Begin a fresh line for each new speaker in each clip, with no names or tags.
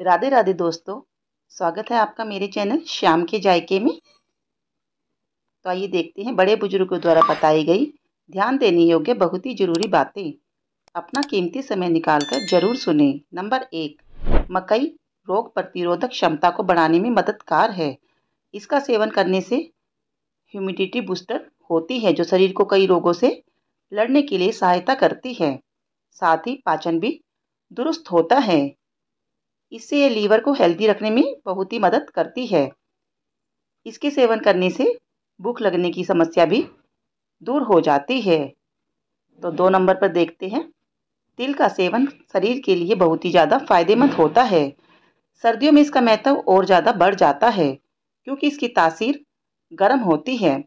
राधे राधे दोस्तों स्वागत है आपका मेरे चैनल श्याम के जायके में तो आइए देखते हैं बड़े बुजुर्गों द्वारा बताई गई ध्यान देने योग्य बहुत ही जरूरी बातें अपना कीमती समय निकालकर जरूर सुने नंबर एक मकई रोग प्रतिरोधक क्षमता को बढ़ाने में मददगार है इसका सेवन करने से ह्यूमिडिटी बूस्टर होती है जो शरीर को कई रोगों से लड़ने के लिए सहायता करती है साथ ही पाचन भी दुरुस्त होता है इससे ये लीवर को हेल्दी रखने में बहुत ही मदद करती है इसके सेवन करने से भूख लगने की समस्या भी दूर हो जाती है तो दो नंबर पर देखते हैं तिल का सेवन शरीर के लिए बहुत ही ज़्यादा फायदेमंद होता है सर्दियों में इसका महत्व और ज़्यादा बढ़ जाता है क्योंकि इसकी तासीर गर्म होती है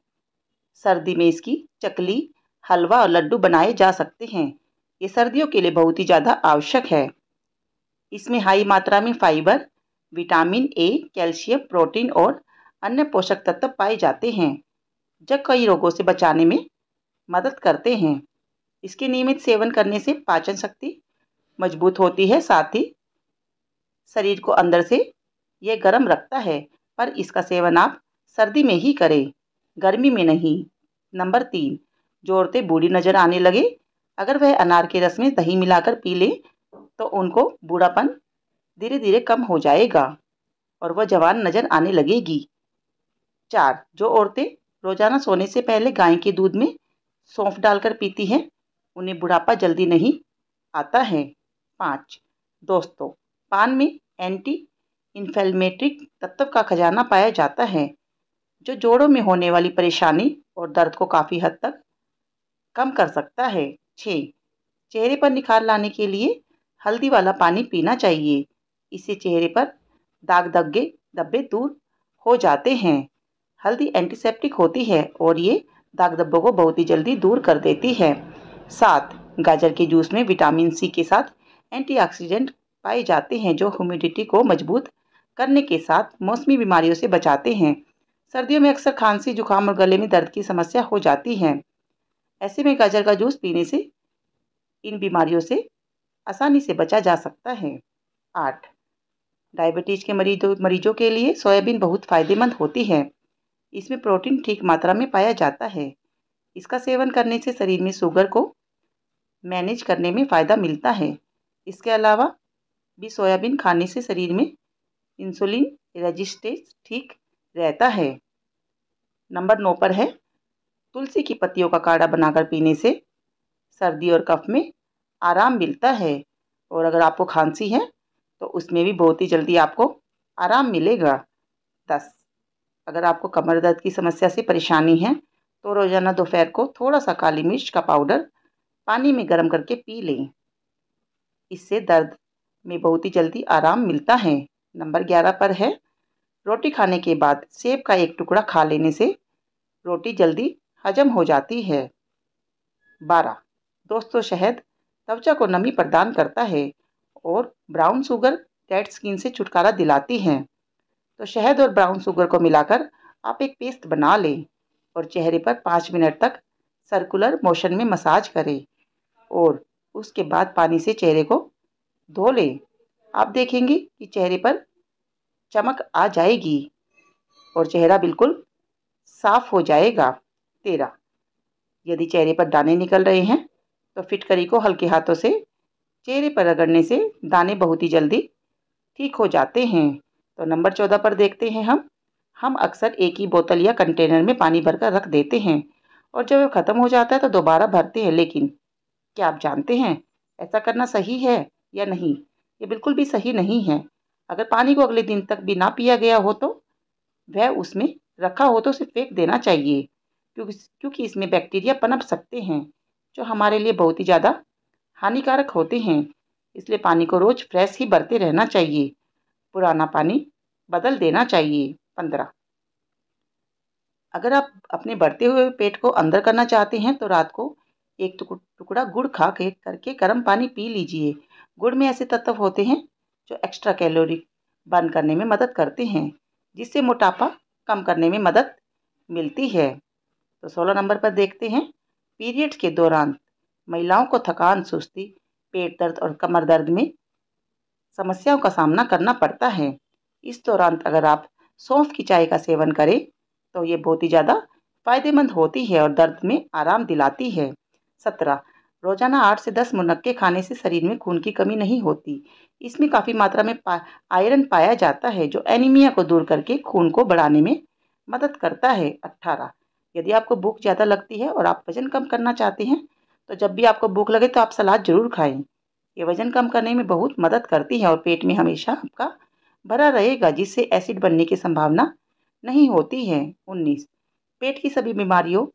सर्दी में इसकी चकली हलवा और लड्डू बनाए जा सकते हैं ये सर्दियों के लिए बहुत ही ज़्यादा आवश्यक है इसमें हाई मात्रा में fibre vitamin A calcium protein और अन्य पोषक तत्व पाए जाते हैं जो कई रोगों से बचाने में मदद करते हैं इसके नियमित सेवन करने से पाचन शक्ति मजबूत होती है साथ ही शरीर को अंदर से यह गर्म रखता है पर इसका सेवन आप सर्दी में ही करें गर्मी में नहीं नंबर तीन जोड़ते बूढ़ी नज़र आने लगे अगर वह अनार के रस में दही मिलाकर पी लें तो उनको बूढ़ापन धीरे धीरे कम हो जाएगा और वह जवान नज़र आने लगेगी चार जो औरतें रोजाना सोने से पहले गाय के दूध में सौंफ डालकर पीती हैं उन्हें बुढ़ापा जल्दी नहीं आता है पाँच दोस्तों पान में एंटी इन्फ्लेमेटरी तत्व का खजाना पाया जाता है जो जोड़ों में होने वाली परेशानी और दर्द को काफ़ी हद तक कम कर सकता है छः चेहरे पर निखार लाने के लिए हल्दी वाला पानी पीना चाहिए इससे चेहरे पर दाग दग्गे धब्बे दूर हो जाते हैं हल्दी एंटीसेप्टिक होती है और ये दाग धब्बों को बहुत ही जल्दी दूर कर देती है सात गाजर के जूस में विटामिन सी के साथ एंटीऑक्सीडेंट पाए जाते हैं जो ह्यूमिडिटी को मजबूत करने के साथ मौसमी बीमारियों से बचाते हैं सर्दियों में अक्सर खांसी जुकाम और गले में दर्द की समस्या हो जाती है ऐसे में गाजर का जूस पीने से इन बीमारियों से आसानी से बचा जा सकता है आठ डायबिटीज के मरीजों मरीजों के लिए सोयाबीन बहुत फायदेमंद होती है इसमें प्रोटीन ठीक मात्रा में पाया जाता है इसका सेवन करने से शरीर में शुगर को मैनेज करने में फ़ायदा मिलता है इसके अलावा भी सोयाबीन खाने से शरीर में इंसुलिन रेजिस्टेंस ठीक रहता है नंबर नौ पर है तुलसी की पत्तियों का काढ़ा बनाकर पीने से सर्दी और कफ में आराम मिलता है और अगर आपको खांसी है तो उसमें भी बहुत ही जल्दी आपको आराम मिलेगा दस अगर आपको कमर दर्द की समस्या से परेशानी है तो रोज़ाना दोपहर को थोड़ा सा काली मिर्च का पाउडर पानी में गर्म करके पी लें इससे दर्द में बहुत ही जल्दी आराम मिलता है नंबर ग्यारह पर है रोटी खाने के बाद सेब का एक टुकड़ा खा लेने से रोटी जल्दी हजम हो जाती है बारह दोस्तों शहद त्वचा को नमी प्रदान करता है और ब्राउन शुगर डेड स्किन से छुटकारा दिलाती है तो शहद और ब्राउन शुगर को मिलाकर आप एक पेस्ट बना लें और चेहरे पर पाँच मिनट तक सर्कुलर मोशन में मसाज करें और उसके बाद पानी से चेहरे को धो लें आप देखेंगे कि चेहरे पर चमक आ जाएगी और चेहरा बिल्कुल साफ हो जाएगा तेरा यदि चेहरे पर दाने निकल रहे हैं तो फिटकरी को हल्के हाथों से चेहरे पर रगड़ने से दाने बहुत ही जल्दी ठीक हो जाते हैं तो नंबर चौदह पर देखते हैं हम हम अक्सर एक ही बोतल या कंटेनर में पानी भरकर रख देते हैं और जब वह ख़त्म हो जाता है तो दोबारा भरते हैं लेकिन क्या आप जानते हैं ऐसा करना सही है या नहीं ये बिल्कुल भी सही नहीं है अगर पानी को अगले दिन तक भी ना पिया गया हो तो वह उसमें रखा हो तो उसे फेंक देना चाहिए क्योंकि क्योंकि इसमें बैक्टीरिया पनप सकते हैं जो हमारे लिए बहुत ही ज़्यादा हानिकारक होते हैं इसलिए पानी को रोज़ फ्रेश ही भरते रहना चाहिए पुराना पानी बदल देना चाहिए पंद्रह अगर आप अपने बढ़ते हुए पेट को अंदर करना चाहते हैं तो रात को एक टुकड़ा गुड़ खा के करके गर्म पानी पी लीजिए गुड़ में ऐसे तत्व होते हैं जो एक्स्ट्रा कैलोरी बर्न करने में मदद करते हैं जिससे मोटापा कम करने में मदद मिलती है तो सोलह नंबर पर देखते हैं पीरियड के दौरान महिलाओं को थकान सुस्ती पेट दर्द और कमर दर्द में समस्याओं का सामना करना पड़ता है इस दौरान अगर आप सौंफ की चाय का सेवन करें तो ये बहुत ही ज़्यादा फायदेमंद होती है और दर्द में आराम दिलाती है सत्रह रोजाना आठ से दस मुनक्के खाने से शरीर में खून की कमी नहीं होती इसमें काफ़ी मात्रा में पा, आयरन पाया जाता है जो एनीमिया को दूर करके खून को बढ़ाने में मदद करता है अट्ठारह यदि आपको भूख ज़्यादा लगती है और आप वज़न कम करना चाहते हैं तो जब भी आपको भूख लगे तो आप सलाद ज़रूर खाएं ये वज़न कम करने में बहुत मदद करती है और पेट में हमेशा आपका भरा रहेगा जिससे एसिड बनने की संभावना नहीं होती है उन्नीस पेट की सभी बीमारियों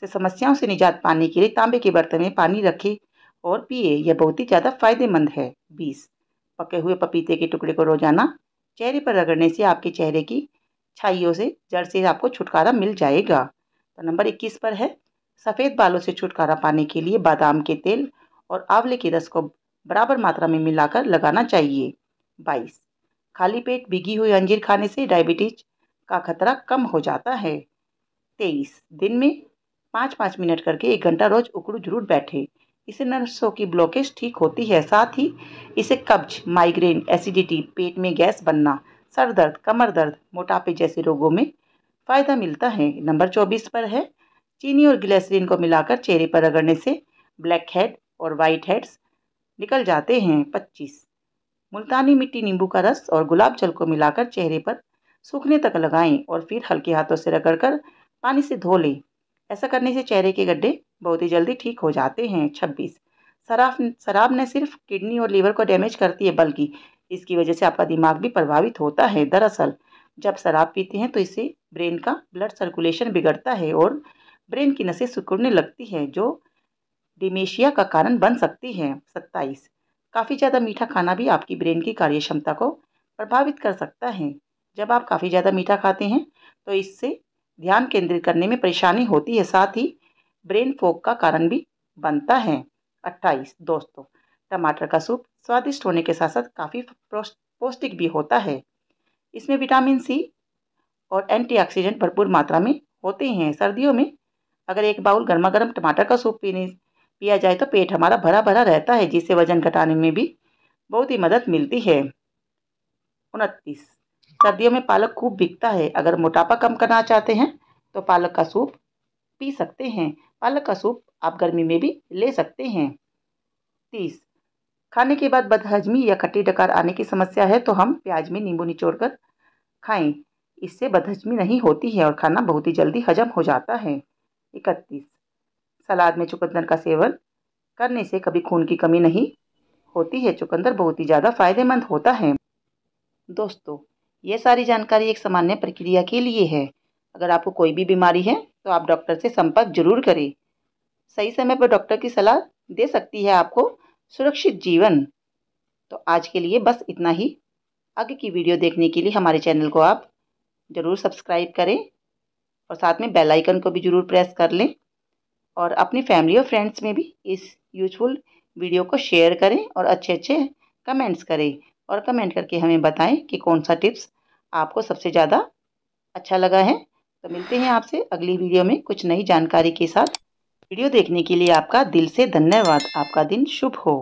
से समस्याओं से निजात पाने के लिए तांबे के बर्तन में पानी रखें और पिए यह बहुत ही ज़्यादा फायदेमंद है बीस पके हुए पपीते के टुकड़े को रोजाना चेहरे पर रगड़ने से आपके चेहरे की छाइयों से जड़ से आपको छुटकारा मिल जाएगा तो नंबर इक्कीस पर है सफ़ेद बालों से छुटकारा पाने के लिए बादाम के तेल और आंवले के रस को बराबर मात्रा में मिलाकर लगाना चाहिए बाईस खाली पेट भिगी हुई अंजीर खाने से डायबिटीज का खतरा कम हो जाता है तेईस दिन में पाँच पाँच मिनट करके एक घंटा रोज उकड़ू जरूर बैठे इसे नर्सों की ब्लॉकेज ठीक होती है साथ ही इसे कब्ज माइग्रेन एसिडिटी पेट में गैस बनना सर दर्द कमर दर्द मोटापे जैसे रोगों में फ़ायदा मिलता है नंबर चौबीस पर है चीनी और ग्लेसरीन को मिलाकर चेहरे पर रगड़ने से ब्लैक हेड और वाइट हेड्स निकल जाते हैं पच्चीस मुल्तानी मिट्टी नींबू का रस और गुलाब जल को मिलाकर चेहरे पर सूखने तक लगाएं और फिर हल्के हाथों से रगड़कर पानी से धो लें ऐसा करने से चेहरे के गड्ढे बहुत ही जल्दी ठीक हो जाते हैं छब्बीस शराब शराब न सिर्फ किडनी और लीवर को डैमेज करती है बल्कि इसकी वजह से आपका दिमाग भी प्रभावित होता है दरअसल जब शराब पीते हैं तो इससे ब्रेन का ब्लड सर्कुलेशन बिगड़ता है और ब्रेन की नसें सिकुड़ने लगती हैं जो डिमेशिया का कारण बन सकती हैं सत्ताईस काफ़ी ज़्यादा मीठा खाना भी आपकी ब्रेन की कार्य क्षमता को प्रभावित कर सकता है जब आप काफ़ी ज़्यादा मीठा खाते हैं तो इससे ध्यान केंद्रित करने में परेशानी होती है साथ ही ब्रेन फोक का कारण भी बनता है अट्ठाईस दोस्तों टमाटर का सूप स्वादिष्ट होने के साथ साथ काफ़ी पौष्टिक भी होता है इसमें विटामिन सी और एंटीऑक्सीडेंट भरपूर मात्रा में होते हैं सर्दियों में अगर एक बाउल गर्मा गर्म टमाटर का सूप पीने पिया जाए तो पेट हमारा भरा भरा रहता है जिससे वजन घटाने में भी बहुत ही मदद मिलती है उनतीस सर्दियों में पालक खूब बिकता है अगर मोटापा कम करना चाहते हैं तो पालक का सूप पी सकते हैं पालक का सूप आप गर्मी में भी ले सकते हैं तीस खाने के बाद बदहजमी या खट्टी डकार आने की समस्या है तो हम प्याज में नींबू निचोड़ कर खाएँ इससे बदहजमी नहीं होती है और खाना बहुत ही जल्दी हजम हो जाता है इकतीस सलाद में चुकंदर का सेवन करने से कभी खून की कमी नहीं होती है चुकंदर बहुत ही ज़्यादा फायदेमंद होता है दोस्तों ये सारी जानकारी एक सामान्य प्रक्रिया के लिए है अगर आपको कोई भी बीमारी है तो आप डॉक्टर से संपर्क जरूर करें सही समय पर डॉक्टर की सलाह दे सकती है आपको सुरक्षित जीवन तो आज के लिए बस इतना ही आगे की वीडियो देखने के लिए हमारे चैनल को आप ज़रूर सब्सक्राइब करें और साथ में बेल आइकन को भी ज़रूर प्रेस कर लें और अपनी फैमिली और फ्रेंड्स में भी इस यूजफुल वीडियो को शेयर करें और अच्छे अच्छे कमेंट्स करें और कमेंट करके हमें बताएं कि कौन सा टिप्स आपको सबसे ज़्यादा अच्छा लगा है तो मिलते हैं आपसे अगली वीडियो में कुछ नई जानकारी के साथ वीडियो देखने के लिए आपका दिल से धन्यवाद आपका दिन शुभ हो